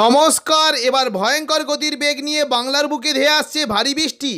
নমস্কার এবার ভয়ঙ্কর গতির বেগ নিয়ে বাংলার বুকে ধেয়ে আসছে ভারী বৃষ্টি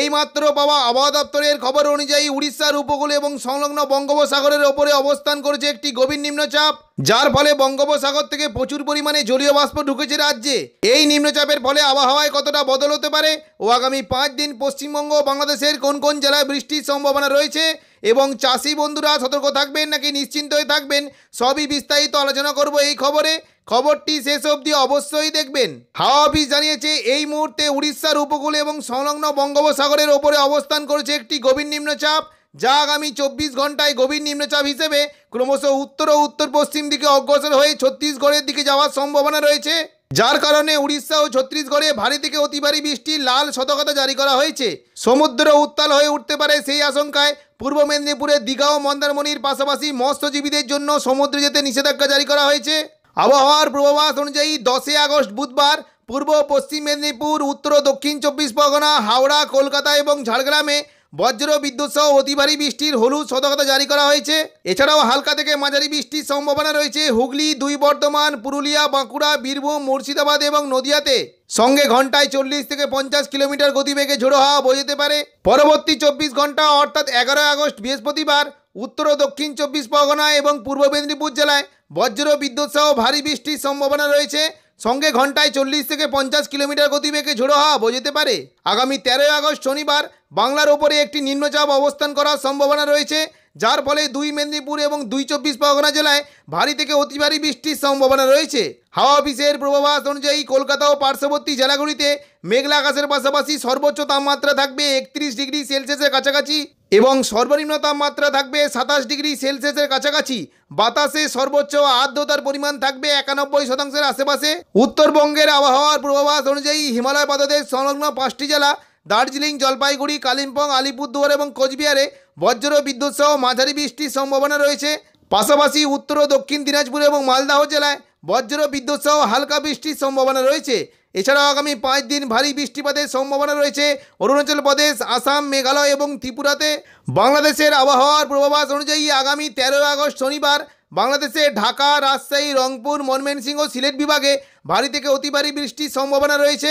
এইমাত্র পাওয়া আবহাওয়া দপ্তরের খবর অনুযায়ী উড়িষ্যার উপকূলে এবং সংলগ্ন বঙ্গোপসাগরের ওপরে অবস্থান করেছে একটি গভীর নিম্নচাপ যার ফলে বঙ্গোপসাগর থেকে প্রচুর পরিমাণে জলীয় বাষ্প ঢুকেছে রাজ্যে এই নিম্নচাপের ফলে আবহাওয়ায় কতটা বদল হতে পারে ও আগামী পাঁচ দিন পশ্চিমবঙ্গ ও বাংলাদেশের কোন কোন জেলায় বৃষ্টির সম্ভাবনা রয়েছে এবং চাষি বন্ধুরা সতর্ক থাকবেন নাকি নিশ্চিন্ত হয়ে থাকবেন সবই বিস্তারিত আলোচনা করব এই খবরে খবরটি শেষ অবধি অবশ্যই দেখবেন হাওয়া অফিস জানিয়েছে এই মুহূর্তে উড়িষ্যার উপকূলে এবং সংলগ্ন বঙ্গোপসাগরের ওপরে অবস্থান করেছে একটি গভীর নিম্নচাপ যা আগামী চব্বিশ ঘন্টায় গভীর নিম্নচাপ হিসেবে ক্রমশ উত্তর ও উত্তর পশ্চিম দিকে অগ্রসর হয়ে ছত্তিশগড়ের দিকে যাওয়ার সম্ভাবনা রয়েছে যার কারণে উড়িষ্যা ও ছত্তিশগড়ে ভারী থেকে অতি ভারী বৃষ্টির লাল সতর্কতা জারি করা হয়েছে সমুদ্র উত্তাল হয়ে উঠতে পারে সেই আশঙ্কায় পূর্ব মেদিনীপুরের দীঘা ও মন্দারমণির পাশাপাশি মৎস্যজীবীদের জন্য সমুদ্রে যেতে নিষেধাজ্ঞা জারি করা হয়েছে আবহাওয়ার পূর্বাভাস অনুযায়ী দশই আগস্ট বুধবার পূর্ব পশ্চিম মেদিনীপুর উত্তর দক্ষিণ চব্বিশ পরগনা হাওড়া কলকাতা এবং ঝাড়গ্রামে বজ্র বিদ্যুৎ সহ ভারী বৃষ্টির হলুদ সতর্কতা জারি করা হয়েছে এছাড়াও হালকা থেকে মাঝারি বৃষ্টির সম্ভাবনা রয়েছে হুগলি দুই বর্ধমান পুরুলিয়া বাঁকুড়া বীরভূম মুর্শিদাবাদ এবং নদিয়াতে সঙ্গে ঘন্টায় চল্লিশ থেকে পঞ্চাশ কিলোমিটার গতিবেগে ঝোড়ো হাওয়া বয়ে পারে পরবর্তী চব্বিশ ঘন্টা অর্থাৎ এগারোই আগস্ট বৃহস্পতিবার উত্তর ও দক্ষিণ চব্বিশ পরগনা এবং পূর্ব মেদিনীপুর জেলায় বজ্র বিদ্যুৎ সহ ভারী বৃষ্টির সম্ভাবনা রয়েছে সঙ্গে ঘন্টায় চল্লিশ থেকে পঞ্চাশ কিলোমিটার গতিবেগে ঝোড়ো হওয়া বোঝাতে পারে আগামী তেরোই আগস্ট শনিবার বাংলার ওপরে একটি নিম্নচাপ অবস্থান করার সম্ভাবনা রয়েছে যার ফলে দুই মেদিনীপুর এবং দুই চব্বিশ পরগনা জেলায় ভারী থেকে অতি ভারী বৃষ্টির সম্ভাবনা রয়েছে হাওয়া অফিসের পূর্বাভাস অনুযায়ী কলকাতা ও পার্শ্ববর্তী জেলাগুলিতে মেঘলা আকাশের পাশাপাশি সর্বোচ্চ তাপমাত্রা থাকবে একত্রিশ ডিগ্রি সেলসিয়াসের কাছাকাছি এবং সর্বনিম্ন তাপমাত্রা থাকবে সাতাশ ডিগ্রি সেলসিয়াসের কাছাকাছি বাতাসে সর্বোচ্চ আর্দ্রতার পরিমাণ থাকবে একানব্বই শতাংশের আশেপাশে উত্তরবঙ্গের আবহাওয়ার পূর্বাভাস অনুযায়ী হিমালয় পাদদের সংলগ্ন পাঁচটি জেলা দার্জিলিং জলপাইগুড়ি কালিম্পং আলিপুরদুয়ার এবং কোচবিহারে বজ্র বিদ্যুৎ সহ মাঝারি বৃষ্টির সম্ভাবনা রয়েছে পাশাপাশি উত্তর ও দক্ষিণ দিনাজপুর এবং মালদাহ জেলায় বজ্র বিদ্যুৎ সহ হালকা বৃষ্টির সম্ভাবনা রয়েছে এছাড়াও আগামী পাঁচ দিন ভারী বৃষ্টিপাতের সম্ভাবনা রয়েছে অরুণাচল প্রদেশ আসাম মেঘালয় এবং ত্রিপুরাতে বাংলাদেশের আবহাওয়ার পূর্বাভাস অনুযায়ী আগামী ১৩ আগস্ট শনিবার বাংলাদেশে ঢাকা রাজশাহী রংপুর ময়মনসিংহ সিলেট বিভাগে ভারী থেকে অতি ভারী বৃষ্টির সম্ভাবনা রয়েছে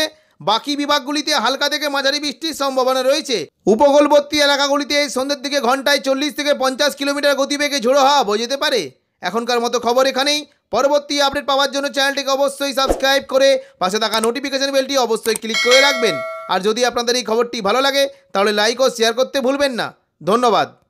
বাকি বিভাগগুলিতে হালকা থেকে মাঝারি বৃষ্টির সম্ভাবনা রয়েছে উপকূলবর্তী এলাকাগুলিতে এই সন্ধ্যের দিকে ঘন্টায় চল্লিশ থেকে পঞ্চাশ কিলোমিটার গতিবেগে ঝোড়ো হওয়া বোঝাতে পারে এখনকার মতো খবর এখানেই পরবর্তী আপডেট পাওয়ার জন্য চ্যানেলটিকে অবশ্যই সাবস্ক্রাইব করে পাশে থাকা নোটিফিকেশন বেলটি অবশ্যই ক্লিক করে রাখবেন আর যদি আপনাদের এই খবরটি ভালো লাগে তাহলে লাইক ও শেয়ার করতে ভুলবেন না ধন্যবাদ